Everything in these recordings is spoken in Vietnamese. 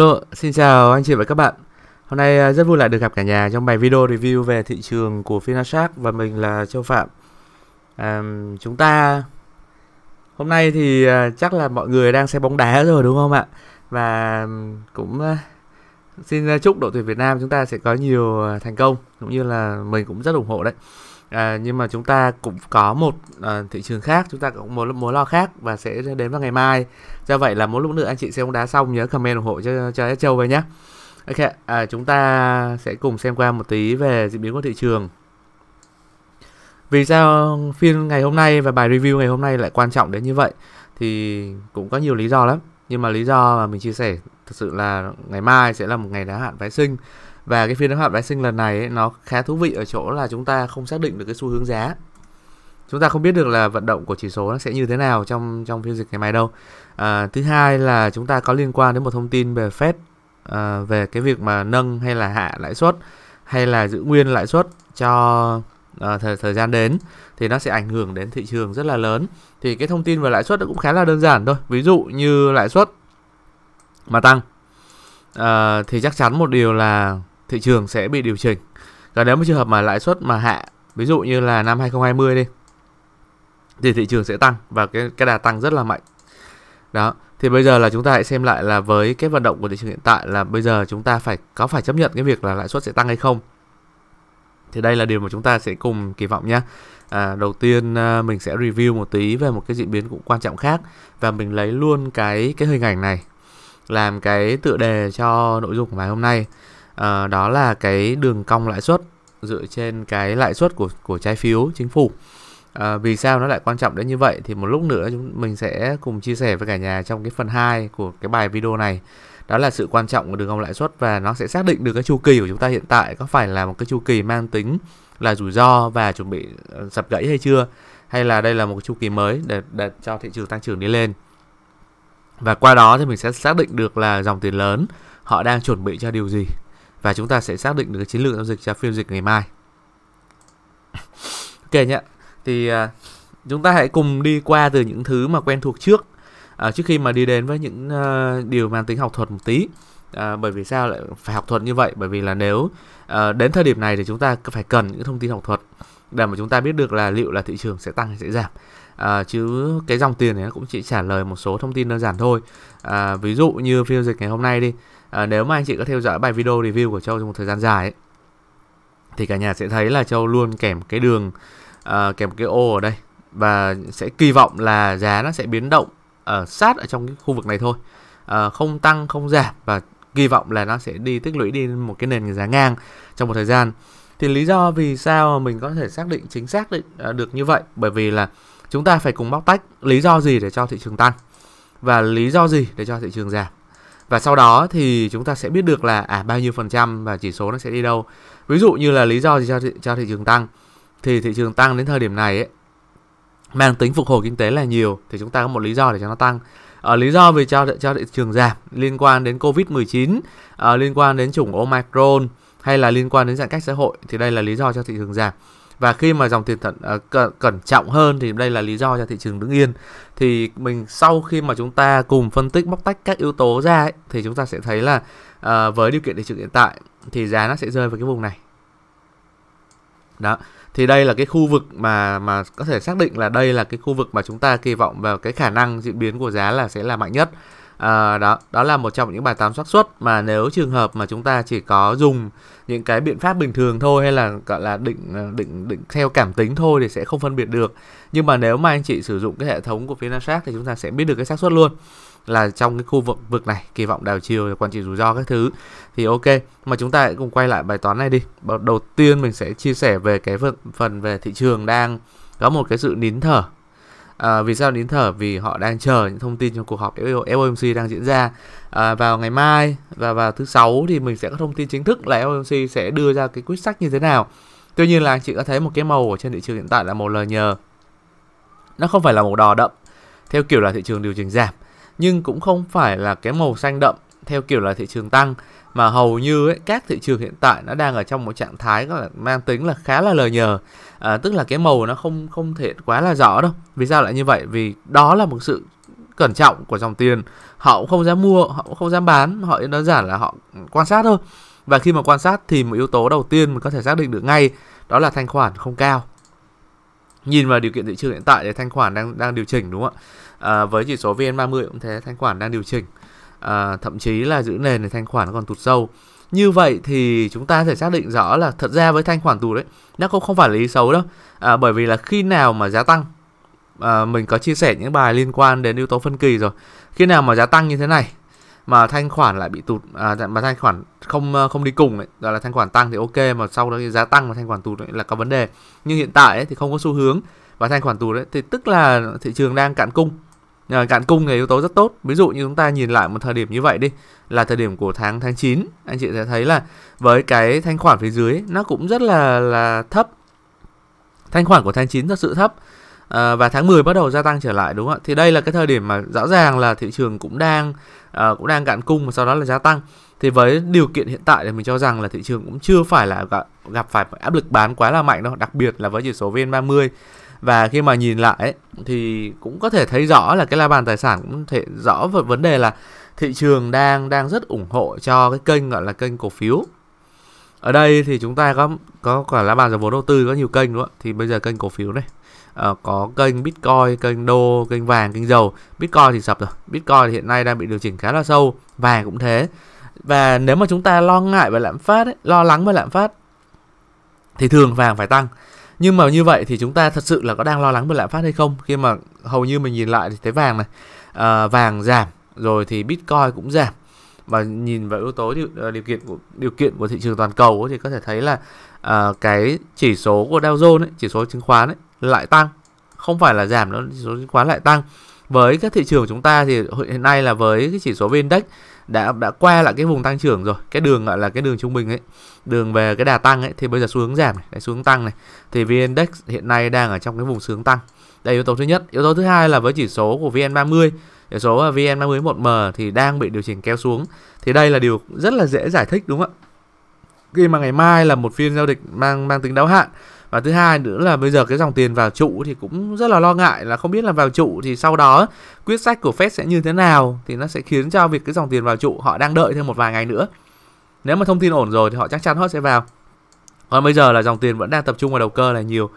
Hello, xin chào anh chị và các bạn. Hôm nay à, rất vui lại được gặp cả nhà trong bài video review về thị trường của Finashark và mình là Châu Phạm. À, chúng ta hôm nay thì à, chắc là mọi người đang xem bóng đá rồi đúng không ạ? Và cũng à, xin chúc đội tuyển Việt Nam chúng ta sẽ có nhiều thành công cũng như là mình cũng rất ủng hộ đấy. À, nhưng mà chúng ta cũng có một à, thị trường khác, chúng ta cũng một mối lo khác và sẽ đến vào ngày mai. Do vậy là mỗi lúc nữa anh chị xem bóng đá xong nhớ comment ủng hộ cho cho Châu về nhé. Ok, à, chúng ta sẽ cùng xem qua một tí về diễn biến của thị trường. Vì sao phiên ngày hôm nay và bài review ngày hôm nay lại quan trọng đến như vậy thì cũng có nhiều lý do lắm. Nhưng mà lý do mà mình chia sẻ thật sự là ngày mai sẽ là một ngày đá hạn phái sinh và cái phiên đấu hợp phái sinh lần này ấy, nó khá thú vị ở chỗ là chúng ta không xác định được cái xu hướng giá chúng ta không biết được là vận động của chỉ số nó sẽ như thế nào trong trong phiên dịch ngày mai đâu à, thứ hai là chúng ta có liên quan đến một thông tin về Fed à, về cái việc mà nâng hay là hạ lãi suất hay là giữ nguyên lãi suất cho à, thời thời gian đến thì nó sẽ ảnh hưởng đến thị trường rất là lớn thì cái thông tin về lãi suất nó cũng khá là đơn giản thôi ví dụ như lãi suất mà tăng à, thì chắc chắn một điều là thị trường sẽ bị điều chỉnh. Còn nếu mà trường hợp mà lãi suất mà hạ, ví dụ như là năm 2020 đi, thì thị trường sẽ tăng và cái cái đà tăng rất là mạnh. Đó, thì bây giờ là chúng ta hãy xem lại là với cái vận động của thị trường hiện tại là bây giờ chúng ta phải có phải chấp nhận cái việc là lãi suất sẽ tăng hay không. Thì đây là điều mà chúng ta sẽ cùng kỳ vọng nhé. À, đầu tiên à, mình sẽ review một tí về một cái diễn biến cũng quan trọng khác và mình lấy luôn cái cái hình ảnh này làm cái tựa đề cho nội dung của bài hôm nay à, đó là cái đường cong lãi suất dựa trên cái lãi suất của của trái phiếu chính phủ à, vì sao nó lại quan trọng đến như vậy thì một lúc nữa chúng mình sẽ cùng chia sẻ với cả nhà trong cái phần 2 của cái bài video này đó là sự quan trọng của đường cong lãi suất và nó sẽ xác định được cái chu kỳ của chúng ta hiện tại có phải là một cái chu kỳ mang tính là rủi ro và chuẩn bị ờ, sập gãy hay chưa hay là đây là một chu kỳ mới để, để cho thị trường tăng trưởng đi lên và qua đó thì mình sẽ xác định được là dòng tiền lớn họ đang chuẩn bị cho điều gì và chúng ta sẽ xác định được cái chiến lược giao dịch cho phiên dịch ngày mai ok nhé thì à, chúng ta hãy cùng đi qua từ những thứ mà quen thuộc trước uh, trước khi mà đi đến với những uh, điều mang tính học thuật một tí À, bởi vì sao lại phải học thuật như vậy bởi vì là nếu à, đến thời điểm này thì chúng ta phải cần những thông tin học thuật để mà chúng ta biết được là liệu là thị trường sẽ tăng hay sẽ giảm à, chứ cái dòng tiền này nó cũng chỉ trả lời một số thông tin đơn giản thôi à, ví dụ như phiên dịch ngày hôm nay đi à, nếu mà anh chị có theo dõi bài video review của châu trong một thời gian dài ấy, thì cả nhà sẽ thấy là châu luôn kèm cái đường à, kèm cái ô ở đây và sẽ kỳ vọng là giá nó sẽ biến động ở à, sát ở trong cái khu vực này thôi à, không tăng không giảm và kỳ vọng là nó sẽ đi tích lũy đi một cái nền giá ngang trong một thời gian thì lý do vì sao mình có thể xác định chính xác định à, được như vậy bởi vì là chúng ta phải cùng bóc tách lý do gì để cho thị trường tăng và lý do gì để cho thị trường giảm và sau đó thì chúng ta sẽ biết được là à bao nhiêu phần trăm và chỉ số nó sẽ đi đâu ví dụ như là lý do gì cho thị, cho thị trường tăng thì thị trường tăng đến thời điểm này ấy, mang tính phục hồi kinh tế là nhiều thì chúng ta có một lý do để cho nó tăng ở ờ, lý do về cho cho thị trường giảm liên quan đến covid 19 ờ, liên quan đến chủng omicron hay là liên quan đến giãn cách xã hội thì đây là lý do cho thị trường giảm và khi mà dòng tiền thận uh, cẩn trọng hơn thì đây là lý do cho thị trường đứng yên thì mình sau khi mà chúng ta cùng phân tích bóc tách các yếu tố ra ấy, thì chúng ta sẽ thấy là uh, với điều kiện thị trường hiện tại thì giá nó sẽ rơi vào cái vùng này đó thì đây là cái khu vực mà mà có thể xác định là đây là cái khu vực mà chúng ta kỳ vọng vào cái khả năng diễn biến của giá là sẽ là mạnh nhất à, đó đó là một trong những bài toán xác suất mà nếu trường hợp mà chúng ta chỉ có dùng những cái biện pháp bình thường thôi hay là gọi là định ờ, định định theo cảm tính thôi thì sẽ không phân biệt được nhưng mà nếu mà anh chị sử dụng cái hệ thống của Finasat thì chúng ta sẽ biết được cái xác suất luôn là trong cái khu vực vực này kỳ vọng đảo chiều quản trị rủi ro các thứ thì ok mà chúng ta hãy cùng quay lại bài toán này đi đầu tiên mình sẽ chia sẻ về cái phần về thị trường đang có một cái sự nín thở À, vì sao nín thở? Vì họ đang chờ những thông tin trong cuộc họp FOMC đang diễn ra à, vào ngày mai và vào thứ sáu thì mình sẽ có thông tin chính thức là FOMC sẽ đưa ra cái quyết sách như thế nào. Tuy nhiên là anh chị có thấy một cái màu ở trên thị trường hiện tại là màu lờ nhờ. Nó không phải là màu đỏ đậm theo kiểu là thị trường điều chỉnh giảm nhưng cũng không phải là cái màu xanh đậm theo kiểu là thị trường tăng mà hầu như ấy, các thị trường hiện tại nó đang ở trong một trạng thái có là mang tính là khá là lờ nhờ à, tức là cái màu nó không không thể quá là rõ đâu vì sao lại như vậy vì đó là một sự cẩn trọng của dòng tiền họ cũng không dám mua họ cũng không dám bán họ đơn giản là họ quan sát thôi và khi mà quan sát thì một yếu tố đầu tiên mình có thể xác định được ngay đó là thanh khoản không cao nhìn vào điều kiện thị trường hiện tại thì thanh khoản đang đang điều chỉnh đúng không ạ à, với chỉ số vn 30 cũng thế thanh khoản đang điều chỉnh à, thậm chí là giữ nền thì thanh khoản nó còn tụt sâu như vậy thì chúng ta thể xác định rõ là thật ra với thanh khoản tụt đấy nó cũng không phải là ý xấu đâu à, bởi vì là khi nào mà giá tăng à, mình có chia sẻ những bài liên quan đến yếu tố phân kỳ rồi khi nào mà giá tăng như thế này mà thanh khoản lại bị tụt à, dạ, mà thanh khoản không ờ, không đi cùng ấy, gọi là thanh khoản tăng thì ok mà sau đó giá tăng và thanh khoản tụt là có vấn đề nhưng hiện tại ấy, thì không có xu hướng và thanh khoản tụt đấy thì tức là thị trường đang cạn cung Ờ, cạn cung là yếu tố rất tốt ví dụ như chúng ta nhìn lại một thời điểm như vậy đi là thời điểm của tháng tháng 9 anh chị sẽ thấy là với cái thanh khoản phía dưới nó cũng rất là là thấp thanh khoản của tháng 9 thật sự thấp à, và tháng 10 bắt đầu gia tăng trở lại đúng không ạ thì đây là cái thời điểm mà rõ ràng là thị trường cũng đang à, cũng đang cạn cung và sau đó là gia tăng thì với điều kiện hiện tại thì mình cho rằng là thị trường cũng chưa phải là gặp, gặp phải áp lực bán quá là mạnh đâu đặc biệt là với chỉ số VN30 và khi mà nhìn lại ấy, thì cũng có thể thấy rõ là cái la bàn tài sản cũng thể rõ về vấn đề là thị trường đang đang rất ủng hộ cho cái kênh gọi là kênh cổ phiếu ở đây thì chúng ta có có cả la bàn dòng vốn đầu tư có nhiều kênh đúng không thì bây giờ kênh cổ phiếu này à, có kênh bitcoin kênh đô kênh vàng kênh dầu bitcoin thì sập rồi bitcoin thì hiện nay đang bị điều chỉnh khá là sâu vàng cũng thế và nếu mà chúng ta lo ngại về lạm phát ấy, lo lắng về lạm phát thì thường vàng phải tăng nhưng mà như vậy thì chúng ta thật sự là có đang lo lắng về lạm phát hay không khi mà hầu như mình nhìn lại thì thấy vàng này à, vàng giảm rồi thì bitcoin cũng giảm và nhìn vào yếu tố điều, à, điều kiện của điều kiện của thị trường toàn cầu thì có thể thấy là à, cái chỉ số của Dow Jones ấy, chỉ số chứng khoán ấy, lại tăng không phải là giảm nó chỉ số chứng khoán lại tăng với các thị trường chúng ta thì hiện nay là với cái chỉ số VN-Index đã đã qua lại cái vùng tăng trưởng rồi cái đường gọi là cái đường trung bình ấy đường về cái đà tăng ấy thì bây giờ xu hướng giảm này xu hướng tăng này thì vn index hiện nay đang ở trong cái vùng xu hướng tăng đây yếu tố thứ nhất yếu tố thứ hai là với chỉ số của vn 30 chỉ số vn 30 1 m thì đang bị điều chỉnh kéo xuống thì đây là điều rất là dễ giải thích đúng không ạ khi mà ngày mai là một phiên giao dịch mang mang tính đáo hạn và thứ hai nữa là bây giờ cái dòng tiền vào trụ thì cũng rất là lo ngại là không biết là vào trụ thì sau đó quyết sách của Fed sẽ như thế nào thì nó sẽ khiến cho việc cái dòng tiền vào trụ họ đang đợi thêm một vài ngày nữa nếu mà thông tin ổn rồi thì họ chắc chắn họ sẽ vào còn bây giờ là dòng tiền vẫn đang tập trung vào đầu cơ là nhiều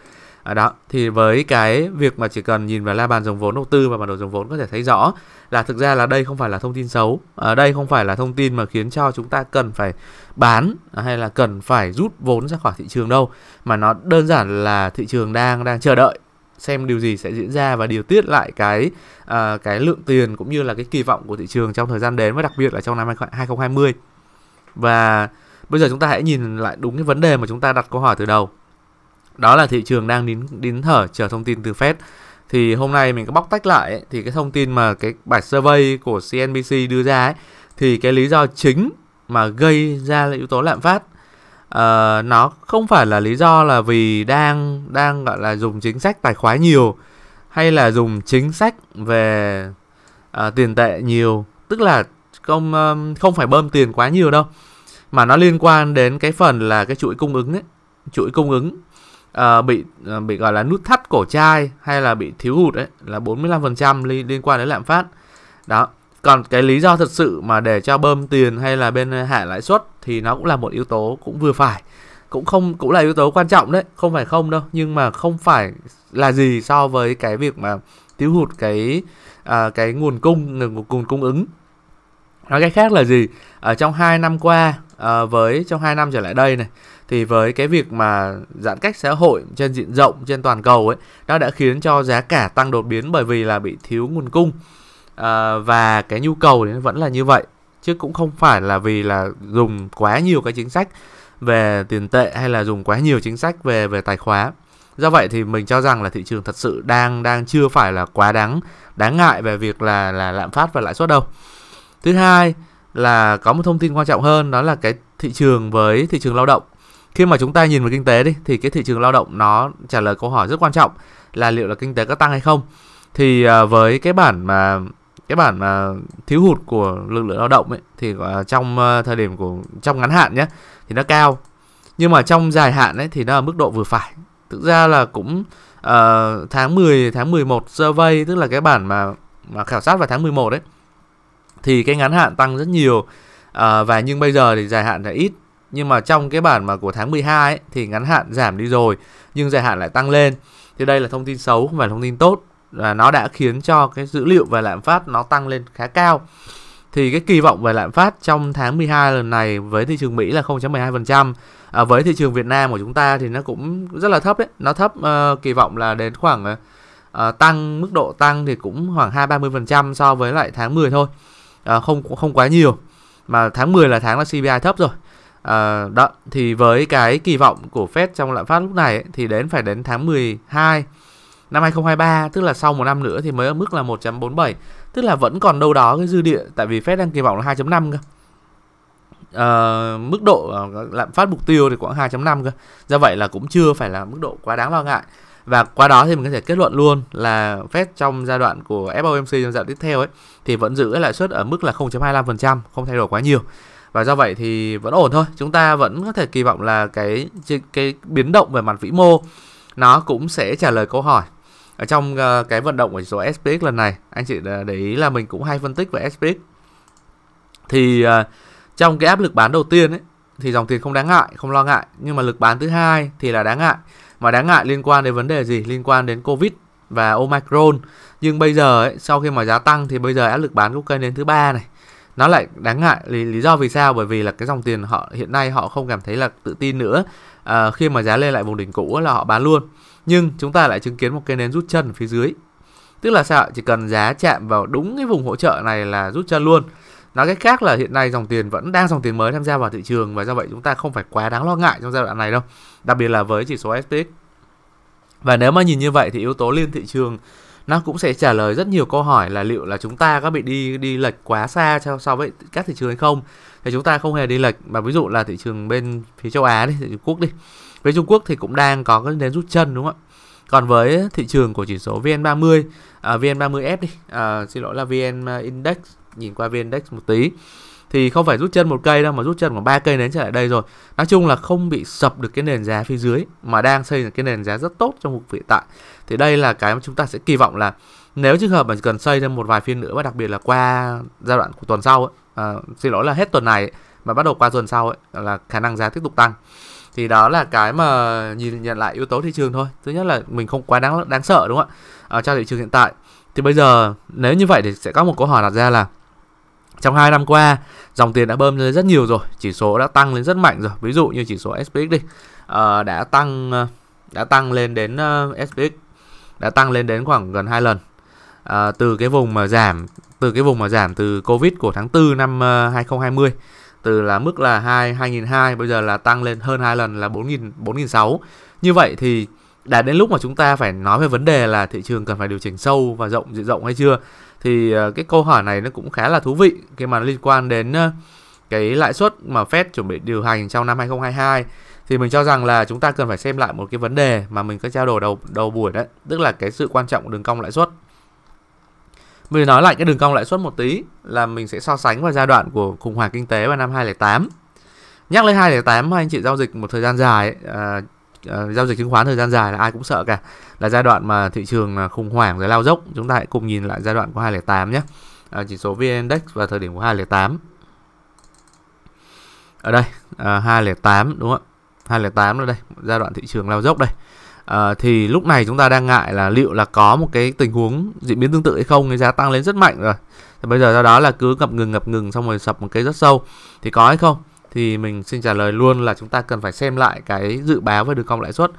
À, đó thì với cái việc mà chỉ cần nhìn vào la bàn dòng vốn đầu tư và bản đồ dòng vốn có thể thấy rõ là thực ra là đây không phải là thông tin xấu à, đây không phải là thông tin mà khiến cho chúng ta cần phải bán à, hay là cần phải rút vốn ra khỏi thị trường đâu mà nó đơn giản là thị trường đang đang chờ đợi xem điều gì sẽ diễn ra và điều tiết lại cái à, cái lượng tiền cũng như là cái kỳ vọng của thị trường trong thời gian đến và đặc biệt là trong năm 2020 và bây giờ chúng ta hãy nhìn lại đúng cái vấn đề mà chúng ta đặt câu hỏi từ đầu đó là thị trường đang đến đến thở chờ thông tin từ Fed thì hôm nay mình có bóc tách lại ấy, thì cái thông tin mà cái bài survey của CNBC đưa ra ấy, thì cái lý do chính mà gây ra là yếu tố lạm phát uh, nó không phải là lý do là vì đang đang gọi là dùng chính sách tài khoá nhiều hay là dùng chính sách về uh, tiền tệ nhiều tức là không um, không phải bơm tiền quá nhiều đâu mà nó liên quan đến cái phần là cái chuỗi cung ứng ấy chuỗi cung ứng à, bị à, bị gọi là nút thắt cổ chai hay là bị thiếu hụt ấy là 45% li, liên quan đến lạm phát. Đó. Còn cái lý do thật sự mà để cho bơm tiền hay là bên ờ, hạ lãi suất thì nó cũng là một yếu tố cũng vừa phải. Cũng không cũng là yếu tố quan trọng đấy, không phải không đâu, nhưng mà không phải là gì so với cái việc mà thiếu hụt cái à, cái nguồn cung nguồn cung ứng. Nói cách khác là gì? Ở trong 2 năm qua à, với trong 2 năm trở lại đây này thì với cái việc mà giãn cách xã hội trên diện rộng trên toàn cầu ấy nó đã khiến cho giá cả tăng đột biến bởi vì là bị thiếu nguồn cung à, và cái nhu cầu thì vẫn là như vậy chứ cũng không phải là vì là dùng quá nhiều cái chính sách về tiền tệ hay là dùng quá nhiều chính sách về về tài khoá do vậy thì mình cho rằng là thị trường thật sự đang đang chưa phải là quá đáng đáng ngại về việc là là lạm phát và lãi suất đâu thứ hai là có một thông tin quan trọng hơn đó là cái thị trường với thị trường lao động khi mà chúng ta nhìn vào kinh tế đi thì cái thị trường lao động nó trả lời câu hỏi rất quan trọng là liệu là kinh tế có tăng hay không thì à, với cái bản mà cái bản mà thiếu hụt của lực lượng lao động ấy thì à, trong à, thời điểm của trong ngắn hạn nhé thì nó cao nhưng mà trong dài hạn ấy thì nó ở mức độ vừa phải thực ra là cũng uh, tháng 10 tháng 11 survey tức là cái bản mà mà khảo sát vào tháng 11 đấy thì cái ngắn hạn tăng rất nhiều uh, và nhưng bây giờ thì dài hạn là ít nhưng mà trong cái bản mà của tháng 12 ấy, thì ngắn hạn giảm đi rồi nhưng dài hạn lại tăng lên thì đây là thông tin xấu không phải thông tin tốt là nó đã khiến cho cái dữ liệu về lạm phát nó tăng lên khá cao thì cái kỳ vọng về lạm phát trong tháng 12 lần này với thị trường Mỹ là 0.12%. À, với thị trường Việt Nam của chúng ta thì nó cũng rất là thấp đấy, nó thấp uh, kỳ vọng là đến khoảng uh, tăng mức độ tăng thì cũng khoảng 2 30% so với lại tháng 10 thôi. À, không không quá nhiều. Mà tháng 10 là tháng là CPI thấp rồi, À, đó thì với cái kỳ vọng của Fed trong lạm phát lúc này ấy, thì đến phải đến tháng 12 năm 2023 tức là sau một năm nữa thì mới ở mức là 1.47 tức là vẫn còn đâu đó cái dư địa tại vì Fed đang kỳ vọng là 2.5 cơ uh, mức độ ờ, lạm phát mục tiêu thì khoảng 2.5 cơ do vậy là cũng chưa phải là mức độ quá đáng lo ngại và qua đó thì mình có thể kết luận luôn là Fed trong giai đoạn của FOMC trong giai đoạn tiếp theo ấy thì vẫn giữ lãi suất ở mức là 0.25% không thay đổi quá nhiều và do vậy thì vẫn ổn thôi chúng ta vẫn có thể kỳ vọng là cái cái biến động về mặt vĩ mô nó cũng sẽ trả lời câu hỏi ở trong ờ, cái vận động của chỉ số SPX lần này anh chị để ý là mình cũng hay phân tích về SPX thì ờ, trong cái áp lực bán đầu tiên ấy thì dòng tiền không đáng ngại không lo ngại nhưng mà lực bán thứ hai thì là đáng ngại mà đáng ngại liên quan đến vấn đề gì liên quan đến covid và omicron nhưng bây giờ ấy, sau khi mà giá tăng thì bây giờ áp lực bán cũng cây đến thứ ba này nó lại đáng ngại lý lý do vì sao bởi vì là cái dòng tiền họ hiện nay họ không cảm thấy là tự tin nữa à, khi mà giá lên lại vùng đỉnh cũ là họ bán luôn nhưng chúng ta lại chứng kiến một cái nến rút chân ở phía dưới tức là sao chỉ cần giá chạm vào đúng cái vùng hỗ trợ này là rút chân luôn nói cách khác là hiện nay dòng tiền vẫn đang dòng tiền mới tham gia vào thị trường và do vậy chúng ta không phải quá đáng lo ngại trong giai đoạn này đâu đặc biệt là với chỉ số SPX và nếu mà nhìn như vậy thì yếu tố liên thị trường nó cũng sẽ trả lời rất nhiều câu hỏi là liệu là chúng ta có bị đi đi lệch quá xa so, so với các thị trường hay không thì chúng ta không hề đi lệch mà ví dụ là thị trường bên phía châu Á đi thị trường Quốc đi với Trung Quốc thì cũng đang có cái nến rút chân đúng không ạ còn với thị trường của chỉ số VN30 à, VN30S đi à, xin lỗi là VN Index nhìn qua VN Index một tí thì không phải rút chân một cây đâu mà rút chân khoảng ba cây đến trở lại đây rồi nói chung là không bị sập được cái nền giá phía dưới mà đang xây được cái nền giá rất tốt trong vùng hiện tại thì đây là cái mà chúng ta sẽ kỳ vọng là nếu trường hợp mà cần xây thêm một vài phiên nữa và đặc biệt là qua giai đoạn của tuần sau ấy, à, xin lỗi là hết tuần này ấy, mà bắt đầu qua tuần sau ấy, là khả năng giá tiếp tục tăng thì đó là cái mà nhìn nhận lại yếu tố thị trường thôi thứ nhất là mình không quá đáng đáng sợ đúng không ạ à, ờ, trong thị trường hiện tại thì bây giờ nếu như vậy thì sẽ có một câu hỏi đặt ra là trong 2 năm qua, dòng tiền đã bơm lên rất nhiều rồi, chỉ số đã tăng lên rất mạnh rồi. Ví dụ như chỉ số SPX đi, uh, đã tăng ờ, đã tăng lên đến uh, ờ, SPX đã tăng lên đến khoảng gần 2 lần. Uh, từ cái vùng mà giảm từ cái vùng mà giảm từ Covid của tháng 4 năm 2020 từ là mức là 2 2002 bây giờ là tăng lên hơn hai lần là 4000 4006. Như vậy thì đã đến lúc mà chúng ta phải nói về vấn đề là thị trường cần phải điều chỉnh sâu và rộng diện rộng hay chưa thì ờ, cái câu hỏi này nó cũng khá là thú vị khi mà nó liên quan đến ờ, cái lãi suất mà Fed chuẩn bị điều hành trong năm 2022 thì mình cho rằng là chúng ta cần phải xem lại một cái vấn đề mà mình có trao đổi đầu đầu buổi đấy, tức là cái sự quan trọng của đường cong lãi suất. Mình nói lại cái đường cong lãi suất một tí là mình sẽ so sánh vào giai đoạn của khủng hoảng kinh tế vào năm 2008. Nhắc lên 2008 anh chị giao dịch một thời gian dài, à, À, giao dịch chứng khoán thời gian dài là ai cũng sợ cả là giai đoạn mà thị trường à, khủng hoảng rồi lao dốc chúng ta hãy cùng nhìn lại giai đoạn của 208 nhé uh, chỉ số vn index và thời điểm của 208 ở đây uh, 208 đúng không ạ 208 là đây giai đoạn thị trường lao dốc đây à, thì lúc này chúng ta đang ngại là liệu là có một cái tình huống diễn biến tương tự hay không cái giá tăng lên rất mạnh rồi thì bây giờ do đó là cứ ngập ngừng ngập ngừng xong rồi sập một cái rất sâu thì có hay không thì mình xin trả lời luôn là chúng ta cần phải xem lại cái dự báo về đường cong lãi suất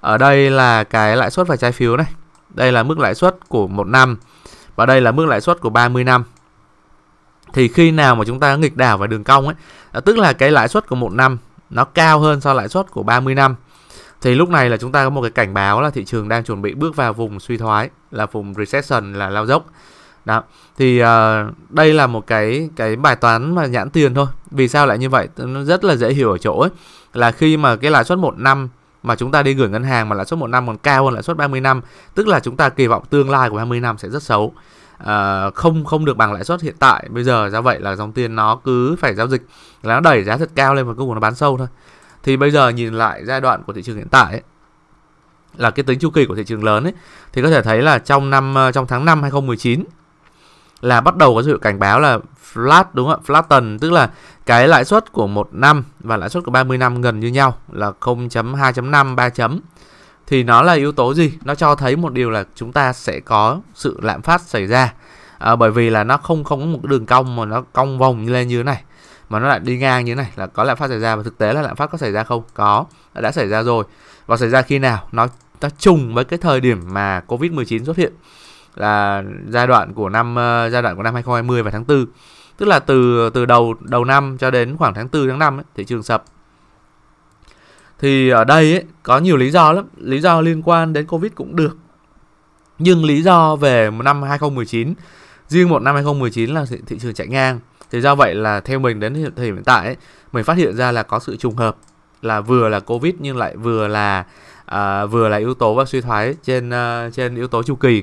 ở đây là cái lãi suất về trái phiếu này đây là mức lãi suất của một năm và đây là mức lãi suất của 30 năm thì khi nào mà chúng ta nghịch đảo về đường cong ấy à, tức là cái lãi suất của một năm nó cao hơn so lãi suất của 30 năm thì lúc này là chúng ta có một cái cảnh báo là thị trường đang chuẩn bị bước vào vùng suy thoái là vùng recession là lao dốc đó thì uh, đây là một cái cái bài toán mà nhãn tiền thôi vì sao lại như vậy nó rất là dễ hiểu ở chỗ ấy là khi mà cái lãi suất một năm mà chúng ta đi gửi ngân hàng mà lãi suất một năm còn cao hơn lãi suất 30 năm tức là chúng ta kỳ vọng tương lai của 30 năm sẽ rất xấu à, không không được bằng lãi suất hiện tại bây giờ do vậy là dòng tiền nó cứ phải giao dịch là nó đẩy giá thật cao lên và cuối cùng nó bán sâu thôi thì bây giờ nhìn lại giai đoạn của thị trường hiện tại ấy, là cái tính chu kỳ của thị trường lớn ấy thì có thể thấy là trong năm ờ, trong tháng 5 2019 là bắt đầu có sự cảnh báo là flat đúng không ạ? Flatten tức là cái lãi suất của một năm và lãi suất của 30 năm gần như nhau là 0.2.5 3 chấm. Thì nó là yếu tố gì? Nó cho thấy một điều là chúng ta sẽ có sự lạm phát xảy ra. À, bởi vì là nó không không có một đường cong mà nó cong vòng như lên như thế này mà nó lại đi ngang như thế này là có lạm phát xảy ra và thực tế là lạm phát có xảy ra không? Có, đã xảy ra rồi. Và xảy ra khi nào? Nó nó trùng với cái thời điểm mà Covid-19 xuất hiện là giai đoạn của năm ờ, giai đoạn của năm 2020 và tháng 4. Tức là từ từ đầu đầu năm cho đến khoảng tháng 4 tháng 5 ấy, thị trường sập. Thì ở đây ấy, có nhiều lý do lắm, lý do liên quan đến Covid cũng được. Nhưng lý do về năm 2019, riêng một năm 2019 là thị, thị trường chạy ngang. Thì do vậy là theo mình đến thời điểm hiện tại ấy, mình phát hiện ra là có sự trùng hợp là vừa là Covid nhưng lại vừa là uh, vừa là yếu tố và suy thoái trên uh, trên yếu tố chu kỳ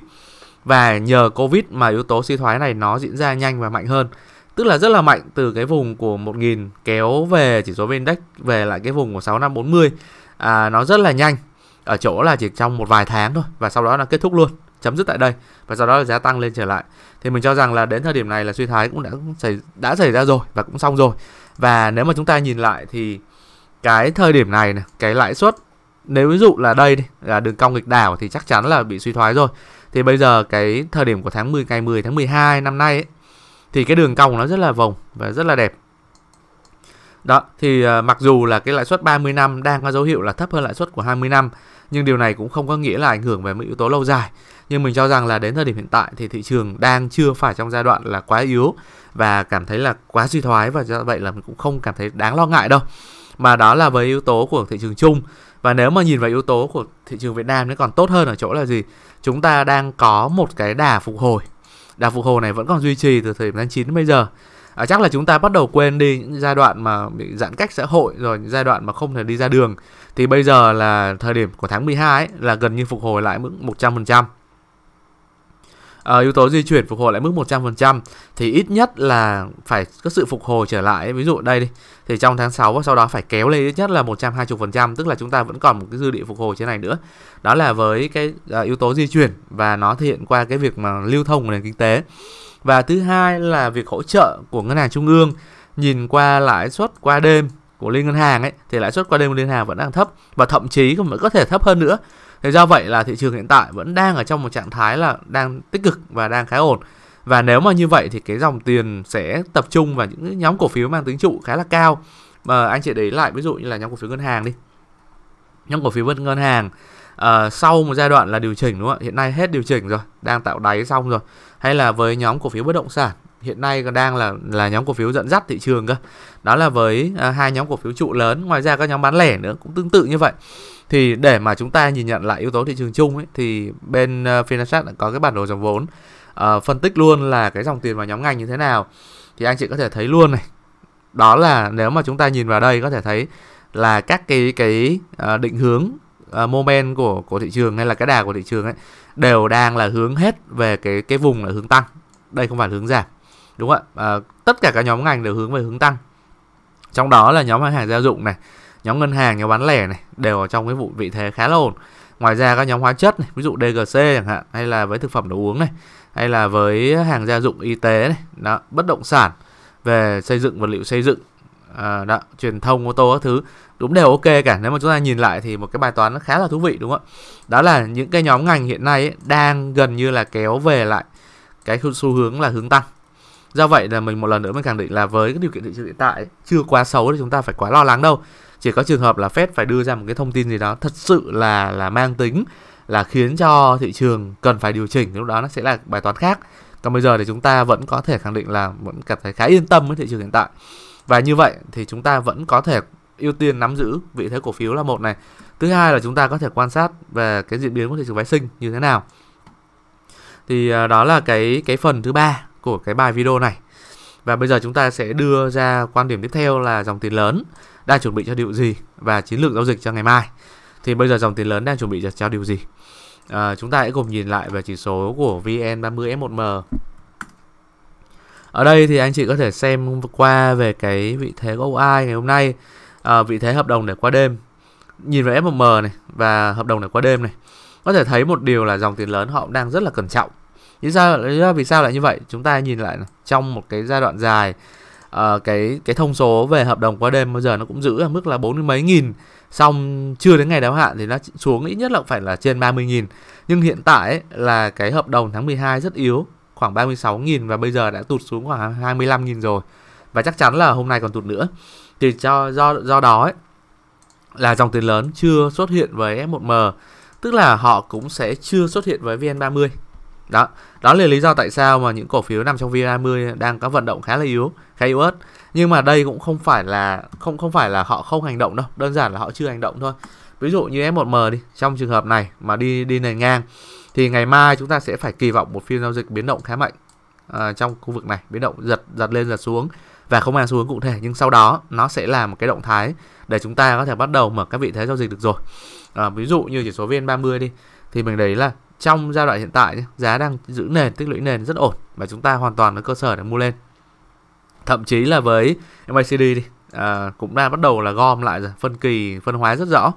và nhờ covid mà yếu tố suy thoái này nó diễn ra nhanh và mạnh hơn tức là rất là mạnh từ cái vùng của 1000 kéo về chỉ số VN Index về lại cái vùng của 6540 à, nó rất là nhanh ở chỗ là chỉ trong một vài tháng thôi và sau đó là kết thúc luôn chấm dứt tại đây và sau đó là giá tăng lên trở lại thì mình cho rằng là đến thời điểm này là suy thái cũng đã xảy đã xảy ra rồi và cũng xong rồi và nếu mà chúng ta nhìn lại thì cái thời điểm này, này cái lãi suất nếu ví dụ là đây là đường cong nghịch đảo thì chắc chắn là bị suy thoái rồi thì bây giờ cái thời điểm của tháng 10 ngày 10 tháng 12 năm nay ấy, thì cái đường cong nó rất là vòng và rất là đẹp. Đó, thì uh, mặc dù là cái lãi suất 30 năm đang có dấu hiệu là thấp hơn lãi suất của 20 năm, nhưng điều này cũng không có nghĩa là ảnh hưởng về mấy yếu tố lâu dài. Nhưng mình cho rằng là đến thời điểm hiện tại thì thị trường đang chưa phải trong giai đoạn là quá yếu và cảm thấy là quá suy thoái và do vậy là mình cũng không cảm thấy đáng lo ngại đâu. Mà đó là với yếu tố của thị trường chung và nếu mà nhìn vào yếu tố của thị trường Việt Nam nó còn tốt hơn ở chỗ là gì chúng ta đang có một cái đà phục hồi đà phục hồi này vẫn còn duy trì từ thời điểm tháng 9 đến bây giờ à, chắc là chúng ta bắt đầu quên đi những giai đoạn mà bị giãn cách xã hội rồi những giai đoạn mà không thể đi ra đường thì bây giờ là thời điểm của tháng 12 ấy, là gần như phục hồi lại mức 100% uh, yếu tố di chuyển phục hồi lại mức 100% thì ít nhất là phải có sự phục hồi trở lại ví dụ đây đi thì trong tháng 6 và sau đó phải kéo lên ít nhất là 120% tức là chúng ta vẫn còn một cái dư địa phục hồi trên này nữa đó là với cái uh, yếu tố di chuyển và nó thể hiện qua cái việc mà lưu thông của nền kinh tế và thứ hai là việc hỗ trợ của ngân hàng trung ương nhìn qua lãi suất qua đêm của liên ngân hàng ấy thì lãi suất qua đêm của liên hàng vẫn đang thấp và thậm chí còn có thể thấp hơn nữa Thế do vậy là thị trường hiện tại vẫn đang ở trong một trạng thái là đang tích cực và đang khá ổn. Và nếu mà như vậy thì cái dòng tiền sẽ tập trung vào những nhóm cổ phiếu mang tính trụ khá là cao. Mà anh chị để ý lại ví dụ như là nhóm cổ phiếu ngân hàng đi. Nhóm cổ phiếu ngân hàng uh, sau một giai đoạn là điều chỉnh đúng không ạ? Hiện nay hết điều chỉnh rồi, đang tạo đáy xong rồi. Hay là với nhóm cổ phiếu bất động sản hiện nay còn đang là là nhóm cổ phiếu dẫn dắt thị trường cơ đó là với à, hai nhóm cổ phiếu trụ lớn ngoài ra các nhóm bán lẻ nữa cũng tương tự như vậy thì để mà chúng ta nhìn nhận lại yếu tố thị trường chung ấy, thì bên uh, đã có cái bản đồ dòng vốn uh, phân tích luôn là cái dòng tiền vào nhóm ngành như thế nào thì anh chị có thể thấy luôn này đó là nếu mà chúng ta nhìn vào đây có thể thấy là các cái cái à, định hướng uh, moment của của thị trường hay là cái đà của thị trường ấy đều đang là hướng hết về cái cái vùng là hướng tăng đây không phải là hướng giảm đúng ạ à, tất cả các nhóm ngành đều hướng về hướng tăng trong đó là nhóm hàng gia dụng này nhóm ngân hàng nhóm bán lẻ này đều ở trong cái vụ vị thế khá là ổn ngoài ra các nhóm hóa chất này ví dụ DGC chẳng hạn hay là với thực phẩm đồ uống này hay là với hàng gia dụng y tế này đó, bất động sản về xây dựng vật liệu xây dựng à, đó, truyền thông ô tô các thứ đúng đều ok cả nếu mà chúng ta nhìn lại thì một cái bài toán nó khá là thú vị đúng không ạ đó là những cái nhóm ngành hiện nay ấy, đang gần như là kéo về lại cái xu hướng là hướng tăng do vậy là mình một lần nữa mình khẳng định là với cái điều kiện thị trường hiện tại chưa quá xấu thì chúng ta phải quá lo lắng đâu chỉ có trường hợp là Fed phải đưa ra một cái thông tin gì đó thật sự là là mang tính là khiến cho thị trường cần phải điều chỉnh lúc đó nó sẽ là bài toán khác còn bây giờ thì chúng ta vẫn có thể khẳng định là vẫn cảm thấy khá yên tâm với thị trường hiện tại và như vậy thì chúng ta vẫn có thể ưu tiên nắm giữ vị thế cổ phiếu là một này thứ hai là chúng ta có thể quan sát về cái diễn biến của thị trường phái sinh như thế nào thì ờ, đó là cái cái phần thứ ba của cái bài video này. Và bây giờ chúng ta sẽ đưa ra quan điểm tiếp theo là dòng tiền lớn đang chuẩn bị cho điều gì và chiến lược giao dịch cho ngày mai. Thì bây giờ dòng tiền lớn đang chuẩn bị cho điều gì? À, chúng ta hãy cùng nhìn lại về chỉ số của VN30F1M. Ở đây thì anh chị có thể xem qua về cái vị thế của AI ngày hôm nay, à, vị thế hợp đồng để qua đêm. Nhìn về F1M này và hợp đồng để qua đêm này. Có thể thấy một điều là dòng tiền lớn họ đang rất là cẩn trọng lý do lý do vì sao lại như vậy chúng ta nhìn lại trong một cái giai đoạn dài uh, cái cái thông số về hợp đồng qua đêm bây giờ nó cũng giữ ở mức là bốn mấy nghìn xong chưa đến ngày đáo hạn thì nó xuống ít nhất là phải là trên 30 nghìn nhưng hiện tại ấy, là cái hợp đồng tháng 12 rất yếu khoảng 36 nghìn và bây giờ đã tụt xuống khoảng 25 nghìn rồi và chắc chắn là hôm nay còn tụt nữa thì cho do do đó ấy, là dòng tiền lớn chưa xuất hiện với F1M tức là họ cũng sẽ chưa xuất hiện với VN30 đó đó là lý do tại sao mà những cổ phiếu nằm trong VN20 đang có vận động khá là yếu khá yếu ớt nhưng mà đây cũng không phải là không không phải là họ không hành động đâu đơn giản là họ chưa hành động thôi ví dụ như F1M đi trong trường hợp này mà đi đi nền ngang thì ngày mai chúng ta sẽ phải kỳ vọng một phiên giao dịch biến động khá mạnh à, trong khu vực này biến động giật giật lên giật xuống và không mang xuống cụ thể nhưng sau đó nó sẽ là một cái động thái để chúng ta có thể bắt đầu mở các vị thế giao dịch được rồi à, ví dụ như chỉ số VN30 đi thì mình đấy là trong giai đoạn hiện tại giá đang giữ nền tích lũy nền rất ổn và chúng ta hoàn toàn có cơ sở để mua lên thậm chí là với MACD đi à, cũng đang bắt đầu là gom lại rồi phân kỳ phân hóa rất rõ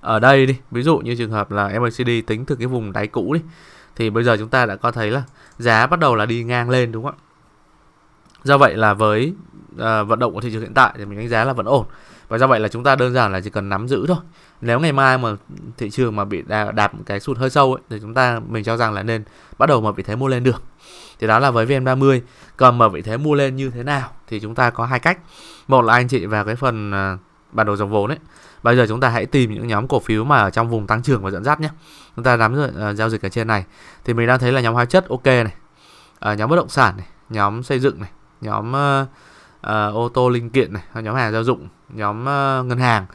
ở đây đi ví dụ như trường hợp là MACD tính từ cái vùng đáy cũ đi thì bây giờ chúng ta đã có thấy là giá bắt đầu là đi ngang lên đúng không ạ do vậy là với à, vận động của thị trường hiện tại thì mình đánh giá là vẫn ổn và do vậy là chúng ta đơn giản là chỉ cần nắm giữ thôi nếu ngày mai mà thị trường mà bị đạp cái sụt hơi sâu ấy, thì chúng ta mình cho rằng là nên bắt đầu mà vị thế mua lên được thì đó là với VN30 còn mở vị thế mua lên như thế nào thì chúng ta có hai cách một là anh chị vào cái phần à, bản đồ dòng vốn ấy bây giờ chúng ta hãy tìm những nhóm cổ phiếu mà ở trong vùng tăng trưởng và dẫn dắt nhé chúng ta nắm rồi uh, à, giao dịch ở trên này thì mình đang thấy là nhóm hóa chất ok này uh, nhóm bất động sản này nhóm xây dựng này nhóm uh, uh, ô tô linh kiện này nhóm hàng gia dụng nhóm uh, ngân hàng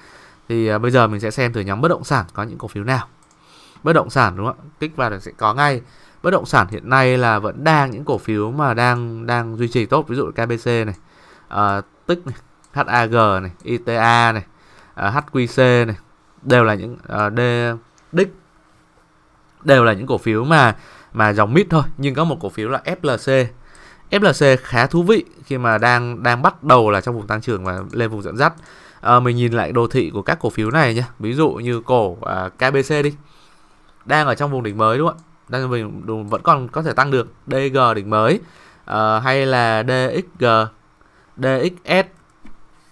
thì uh, bây giờ mình sẽ xem từ nhóm bất động sản có những cổ phiếu nào bất động sản đúng không ạ kích vào là sẽ có ngay bất động sản hiện nay là vẫn đang những cổ phiếu mà đang đang duy trì tốt ví dụ KBC này uh, ờ, tích này HAG này ITA này uh, HQC này đều là những uh, D, đích đều là những cổ phiếu mà mà dòng mid thôi nhưng có một cổ phiếu là FLC FLC khá thú vị khi mà đang đang bắt đầu là trong vùng tăng trưởng và lên vùng dẫn dắt. À, mình nhìn lại đồ thị của các cổ phiếu này nhé. Ví dụ như cổ à, KBC đi. Đang ở trong vùng đỉnh mới đúng không Đang mình vẫn còn có thể tăng được. DG đỉnh mới à, hay là DXG, DXS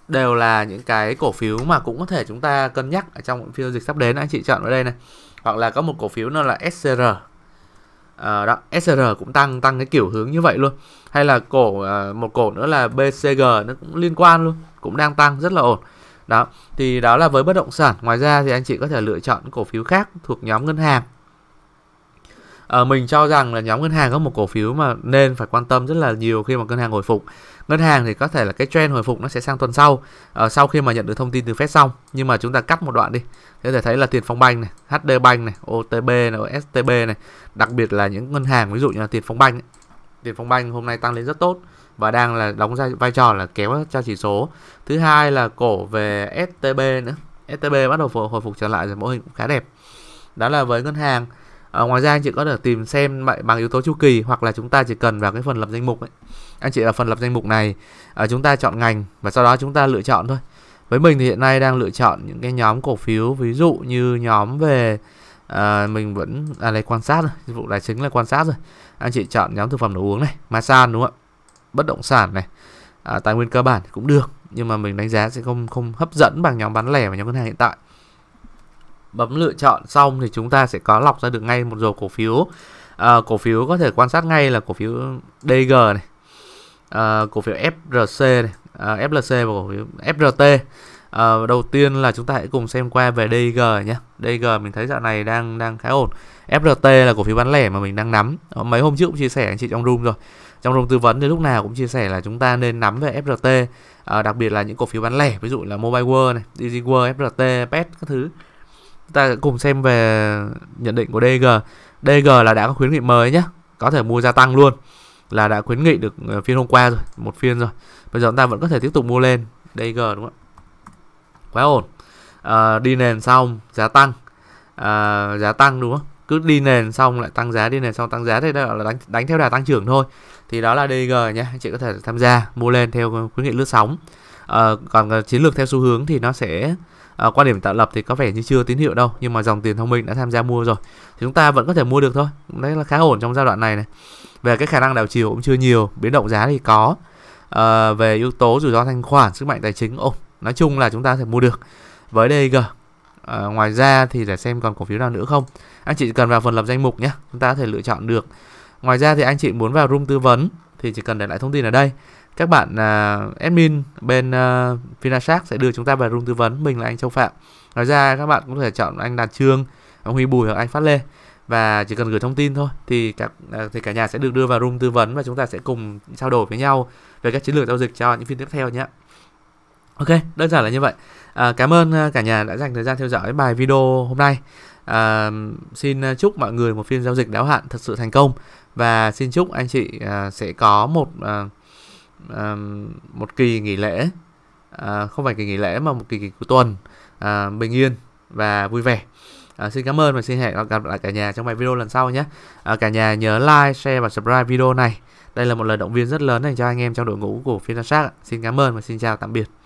đều là những cái cổ phiếu mà cũng có thể chúng ta cân nhắc ở trong phiên dịch sắp đến anh chị chọn ở đây này. Hoặc là có một cổ phiếu nó là SCR À, đó, SR cũng tăng tăng cái kiểu hướng như vậy luôn. Hay là cổ à, một cổ nữa là BCG nó cũng liên quan luôn, cũng đang tăng rất là ổn. Đó, thì đó là với bất động sản. Ngoài ra thì anh chị có thể lựa chọn cổ phiếu khác thuộc nhóm ngân hàng à, mình cho rằng là nhóm ngân hàng có một cổ phiếu mà nên phải quan tâm rất là nhiều khi mà ngân hàng hồi phục ngân hàng thì có thể là cái trend hồi phục nó sẽ sang tuần sau à, sau khi mà nhận được thông tin từ Fed xong nhưng mà chúng ta cắt một đoạn đi có thể thấy là tiền phong banh này HD banh này OTB này STB này đặc biệt là những ngân hàng ví dụ như là tiền phong banh tiền phong banh hôm nay tăng lên rất tốt và đang là đóng ra vai trò là kéo cho chỉ số thứ hai là cổ về STB nữa STB bắt đầu hồi phục trở lại rồi mô hình cũng khá đẹp đó là với ngân hàng À, ngoài ra anh chị có thể tìm xem bằng yếu tố chu kỳ hoặc là chúng ta chỉ cần vào cái phần lập danh mục ấy. Anh chị ở phần lập danh mục này à, chúng ta chọn ngành và sau đó chúng ta lựa chọn thôi. Với mình thì hiện nay đang lựa chọn những cái nhóm cổ phiếu ví dụ như nhóm về à, mình vẫn à này quan sát rồi, dịch vụ tài chính là quan sát rồi. Anh chị chọn nhóm thực phẩm đồ uống này, massage đúng không ạ? Bất động sản này, à, tài nguyên cơ bản cũng được nhưng mà mình đánh giá sẽ không không hấp dẫn bằng nhóm bán lẻ và nhóm ngân hàng hiện tại bấm lựa chọn xong thì chúng ta sẽ có lọc ra được ngay một dòng cổ phiếu à, cổ phiếu có thể quan sát ngay là cổ phiếu DG này à, cổ phiếu FRC này à, ờ, FLC và cổ phiếu FRT à, đầu tiên là chúng ta hãy cùng xem qua về DG nhé DG mình thấy dạo này đang đang khá ổn FRT là cổ phiếu bán lẻ mà mình đang nắm mấy hôm trước cũng chia sẻ anh chị trong room rồi trong room tư vấn thì lúc nào cũng chia sẻ là chúng ta nên nắm về FRT à, đặc biệt là những cổ phiếu bán lẻ ví dụ là Mobile World này, Easy FRT, Pet các thứ ta cùng xem về nhận định của DG. DG là đã có khuyến nghị mới nhé, có thể mua gia tăng luôn. Là đã khuyến nghị được ờ, phiên hôm qua rồi, một phiên rồi. Bây giờ chúng ta vẫn có thể tiếp tục mua lên DG đúng không Quá ổn. À, đi nền xong giá tăng. À, giá tăng đúng không? Cứ đi nền xong lại tăng giá, đi nền xong tăng giá thì đó là đánh đánh theo đà tăng trưởng thôi. Thì đó là DG nhé, anh chị có thể tham gia mua lên theo khuyến nghị lướt sóng. À, còn chiến lược theo xu hướng thì nó sẽ à, quan điểm tạo lập thì có vẻ như chưa tín hiệu đâu nhưng mà dòng tiền thông minh đã tham gia mua rồi thì chúng ta vẫn có thể mua được thôi đấy là khá ổn trong giai đoạn này này về cái khả năng đảo chiều cũng chưa nhiều biến động giá thì có à, về yếu tố rủi ro thanh khoản sức mạnh tài chính ổn nói chung là chúng ta sẽ mua được với DG à, ờ, ngoài ra thì để xem còn cổ phiếu nào nữa không anh chị cần vào phần lập danh mục nhé chúng ta có thể lựa chọn được ngoài ra thì anh chị muốn vào room tư vấn thì chỉ cần để lại thông tin ở đây các bạn uh, admin bên uh, Vinashark sẽ đưa chúng ta vào room tư vấn mình là anh Châu Phạm nói ra các bạn cũng có thể chọn anh Đạt Trương ông Huy Bùi hoặc anh Phát Lê và chỉ cần gửi thông tin thôi thì cả à, thì cả nhà sẽ được đưa vào room tư vấn và chúng ta sẽ cùng trao đổi với nhau về các chiến lược giao dịch cho những phiên tiếp theo nhé. Ok, đơn giản là như vậy. À, cảm ơn cả nhà đã dành thời gian theo dõi bài video hôm nay. À, xin chúc mọi người một phiên giao dịch đáo hạn thật sự thành công và xin chúc anh chị à, sẽ có một à, um, một kỳ nghỉ lễ à, không phải kỳ nghỉ lễ mà một kỳ, nghỉ cuối tuần à, bình yên và vui vẻ à, xin cảm ơn và xin hẹn gặp lại cả nhà trong bài video lần sau nhé à, cả nhà nhớ like share và subscribe video này đây là một lời động viên rất lớn dành cho anh em trong đội ngũ của Finansac xin cảm ơn và xin chào tạm biệt